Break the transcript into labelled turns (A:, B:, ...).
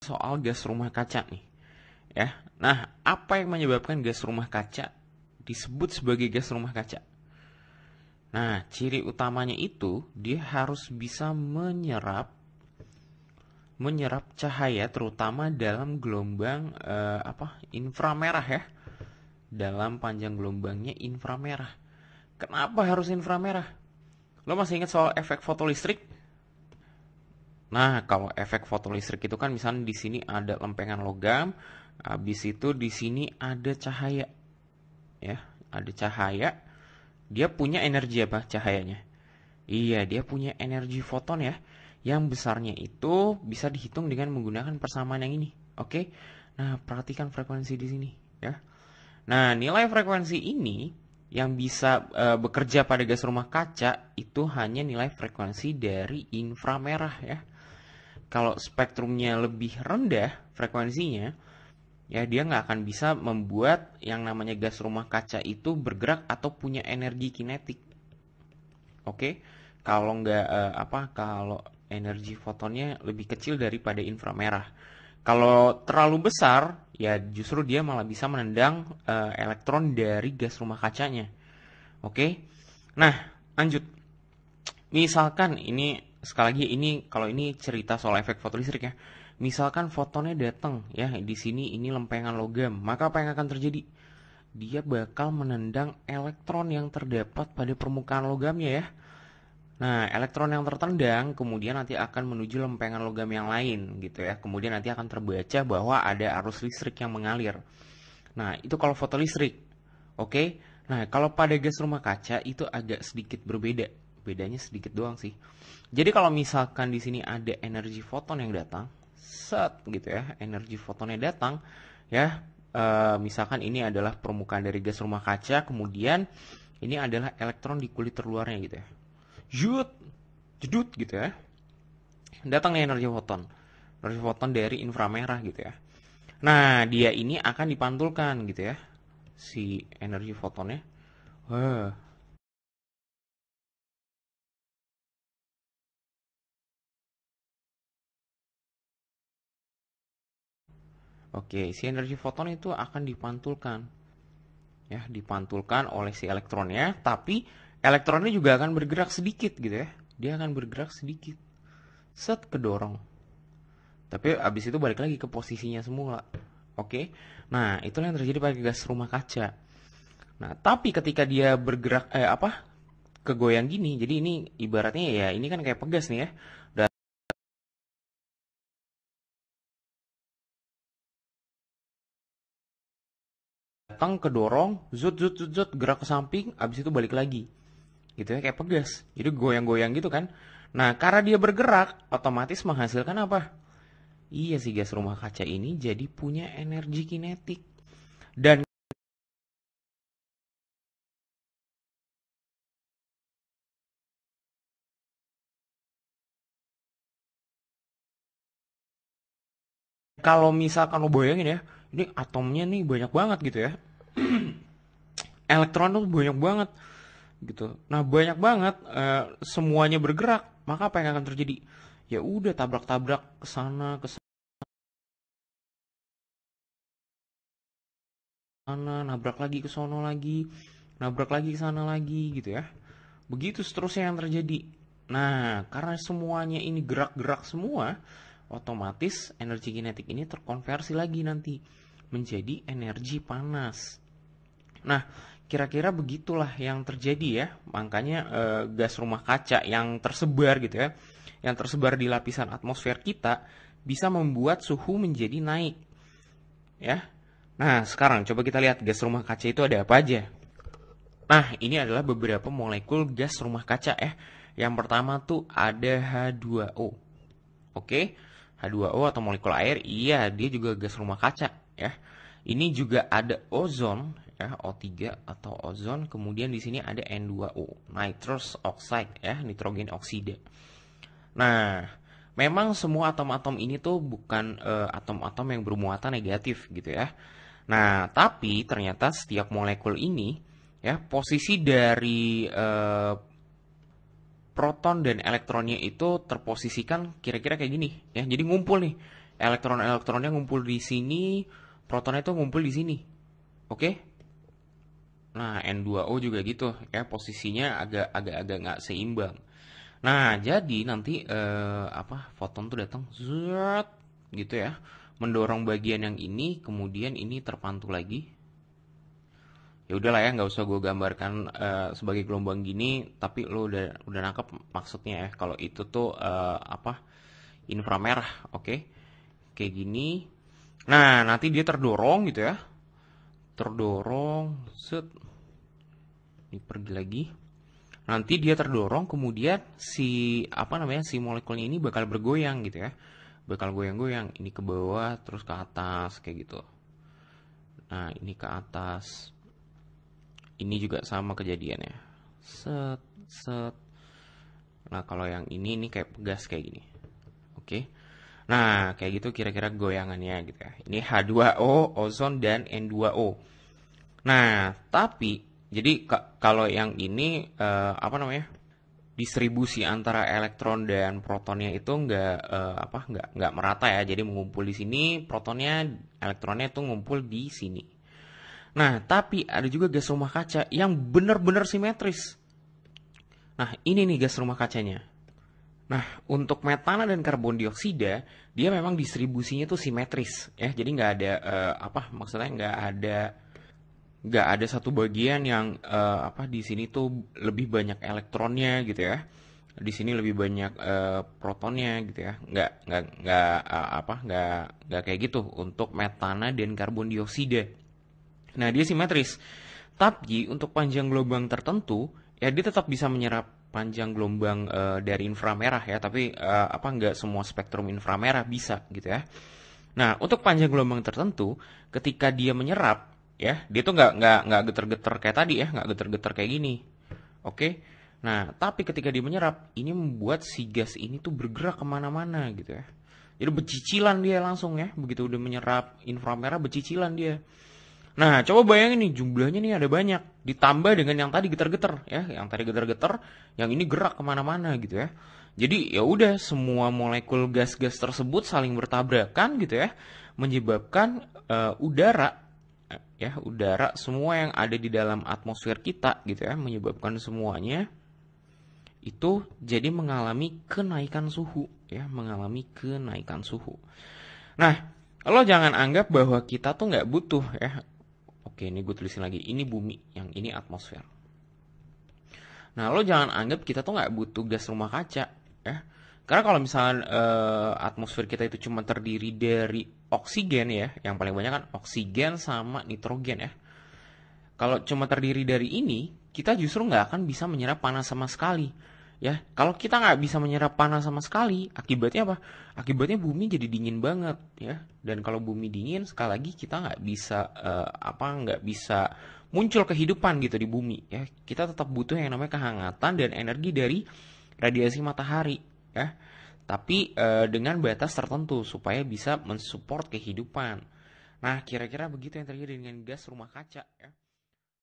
A: soal gas rumah kaca nih. Ya. Nah, apa yang menyebabkan gas rumah kaca disebut sebagai gas rumah kaca? Nah, ciri utamanya itu dia harus bisa menyerap menyerap cahaya terutama dalam gelombang eh, apa? inframerah ya. Dalam panjang gelombangnya inframerah. Kenapa harus inframerah? Lo masih ingat soal efek fotolistrik? Nah, kalau efek fotolistrik itu kan misalnya di sini ada lempengan logam, habis itu di sini ada cahaya. Ya, ada cahaya. Dia punya energi apa cahayanya? Iya, dia punya energi foton ya. Yang besarnya itu bisa dihitung dengan menggunakan persamaan yang ini. Oke. Nah, perhatikan frekuensi di sini ya. Nah, nilai frekuensi ini yang bisa e, bekerja pada gas rumah kaca itu hanya nilai frekuensi dari inframerah ya kalau spektrumnya lebih rendah frekuensinya, ya dia nggak akan bisa membuat yang namanya gas rumah kaca itu bergerak atau punya energi kinetik. Oke, okay? kalau nggak uh, apa kalau energi fotonnya lebih kecil daripada inframerah. Kalau terlalu besar, ya justru dia malah bisa menendang uh, elektron dari gas rumah kacanya. Oke, okay? nah lanjut. Misalkan ini sekali lagi ini kalau ini cerita soal efek foto listrik ya. Misalkan fotonnya datang ya di sini ini lempengan logam, maka apa yang akan terjadi? Dia bakal menendang elektron yang terdapat pada permukaan logamnya ya. Nah, elektron yang tertendang kemudian nanti akan menuju lempengan logam yang lain gitu ya. Kemudian nanti akan terbaca bahwa ada arus listrik yang mengalir. Nah, itu kalau foto listrik. Oke. Okay? Nah, kalau pada gas rumah kaca itu agak sedikit berbeda bedanya sedikit doang sih. Jadi kalau misalkan di sini ada energi foton yang datang, set gitu ya, energi fotonnya datang, ya e, misalkan ini adalah permukaan dari gas rumah kaca, kemudian ini adalah elektron di kulit terluarnya gitu ya, jut, jedut gitu ya, datangnya energi foton, energi foton dari inframerah gitu ya. Nah dia ini akan dipantulkan gitu ya, si energi fotonnya. Wah, eh, Oke, si energi foton itu akan dipantulkan. Ya, dipantulkan oleh si elektronnya, tapi elektronnya juga akan bergerak sedikit gitu ya. Dia akan bergerak sedikit. Set kedorong. Tapi abis itu balik lagi ke posisinya semula. Oke. Nah, itulah yang terjadi pada gas rumah kaca. Nah, tapi ketika dia bergerak eh apa? kegoyang gini. Jadi ini ibaratnya ya ini kan kayak pegas nih ya. datang kedorong zut zut zut zut gerak ke samping abis itu balik lagi gitu ya kayak pegas jadi goyang-goyang gitu kan nah karena dia bergerak otomatis menghasilkan apa iya sih gas rumah kaca ini jadi punya energi kinetik dan kalau misalkan lo bayangin ya, ini atomnya nih banyak banget gitu ya. elektron tuh banyak banget gitu. Nah banyak banget uh, semuanya bergerak, maka apa yang akan terjadi? Ya udah tabrak-tabrak ke sana ke sana, nabrak lagi ke sono lagi, nabrak lagi ke sana lagi gitu ya. Begitu seterusnya yang terjadi. Nah, karena semuanya ini gerak-gerak semua, otomatis energi kinetik ini terkonversi lagi nanti menjadi energi panas. Nah, kira-kira begitulah yang terjadi ya. Makanya eh, gas rumah kaca yang tersebar gitu ya, yang tersebar di lapisan atmosfer kita bisa membuat suhu menjadi naik. Ya. Nah, sekarang coba kita lihat gas rumah kaca itu ada apa aja. Nah, ini adalah beberapa molekul gas rumah kaca ya. Yang pertama tuh ada H2O. Oke. H2O atau molekul air, iya dia juga gas rumah kaca ya. Ini juga ada ozon ya O3 atau ozon, kemudian di sini ada N2O, nitrous oxide ya, nitrogen oksida. Nah, memang semua atom-atom ini tuh bukan eh, atom-atom uh, yang bermuatan negatif gitu ya. Nah, tapi ternyata setiap molekul ini ya posisi dari uh, proton dan elektronnya itu terposisikan kira-kira kayak gini ya. Jadi ngumpul nih elektron-elektronnya ngumpul di sini protonnya itu ngumpul di sini. Oke? Nah, N2O juga gitu ya, posisinya agak agak agak nggak seimbang. Nah, jadi nanti eh, apa? Foton tuh datang zut gitu ya, mendorong bagian yang ini, kemudian ini terpantul lagi. Ya udahlah ya, nggak usah gue gambarkan eh, sebagai gelombang gini, tapi lo udah udah nangkep maksudnya ya. Kalau itu tuh eh, apa? inframerah, oke? Okay? Kayak gini, Nah, nanti dia terdorong gitu ya. Terdorong, set. Ini pergi lagi. Nanti dia terdorong, kemudian si apa namanya si molekulnya ini bakal bergoyang gitu ya. Bakal goyang-goyang. Ini ke bawah, terus ke atas kayak gitu. Nah, ini ke atas. Ini juga sama kejadiannya. Set, set. Nah, kalau yang ini ini kayak gas kayak gini. Oke. Okay Nah, kayak gitu kira-kira goyangannya gitu ya. Ini H2O, ozon dan N2O. Nah, tapi jadi kalau yang ini eh, apa namanya? distribusi antara elektron dan protonnya itu nggak eh, apa nggak nggak merata ya jadi mengumpul di sini protonnya elektronnya itu ngumpul di sini nah tapi ada juga gas rumah kaca yang benar-benar simetris nah ini nih gas rumah kacanya Nah, untuk metana dan karbon dioksida, dia memang distribusinya tuh simetris, ya. Jadi nggak ada uh, apa maksudnya nggak ada nggak ada satu bagian yang uh, apa di sini tuh lebih banyak elektronnya gitu ya di sini lebih banyak uh, protonnya gitu ya nggak nggak nggak uh, apa nggak nggak kayak gitu untuk metana dan karbon dioksida nah dia simetris tapi untuk panjang gelombang tertentu ya dia tetap bisa menyerap panjang gelombang uh, dari inframerah ya, tapi uh, apa nggak semua spektrum inframerah bisa gitu ya. Nah, untuk panjang gelombang tertentu, ketika dia menyerap, ya, dia tuh nggak nggak nggak geter-geter kayak tadi ya, nggak geter-geter kayak gini, oke? Nah, tapi ketika dia menyerap, ini membuat si gas ini tuh bergerak kemana-mana gitu ya. Jadi becicilan dia langsung ya, begitu udah menyerap inframerah becicilan dia. Nah, coba bayangin nih jumlahnya nih ada banyak. Ditambah dengan yang tadi getar-getar ya, yang tadi getar-getar, yang ini gerak kemana-mana gitu ya. Jadi ya udah semua molekul gas-gas tersebut saling bertabrakan gitu ya, menyebabkan uh, udara ya udara semua yang ada di dalam atmosfer kita gitu ya menyebabkan semuanya itu jadi mengalami kenaikan suhu ya mengalami kenaikan suhu. Nah, lo jangan anggap bahwa kita tuh nggak butuh ya Oke, ini gue tulisin lagi. Ini bumi, yang ini atmosfer. Nah, lo jangan anggap kita tuh nggak butuh gas rumah kaca, ya. Karena kalau misalnya eh, atmosfer kita itu cuma terdiri dari oksigen ya, yang paling banyak kan oksigen sama nitrogen ya. Kalau cuma terdiri dari ini, kita justru nggak akan bisa menyerap panas sama sekali ya kalau kita nggak bisa menyerap panas sama sekali akibatnya apa akibatnya bumi jadi dingin banget ya dan kalau bumi dingin sekali lagi kita nggak bisa uh, apa nggak bisa muncul kehidupan gitu di bumi ya kita tetap butuh yang namanya kehangatan dan energi dari radiasi matahari ya tapi uh, dengan batas tertentu supaya bisa mensupport kehidupan nah kira-kira begitu yang terjadi dengan gas rumah kaca ya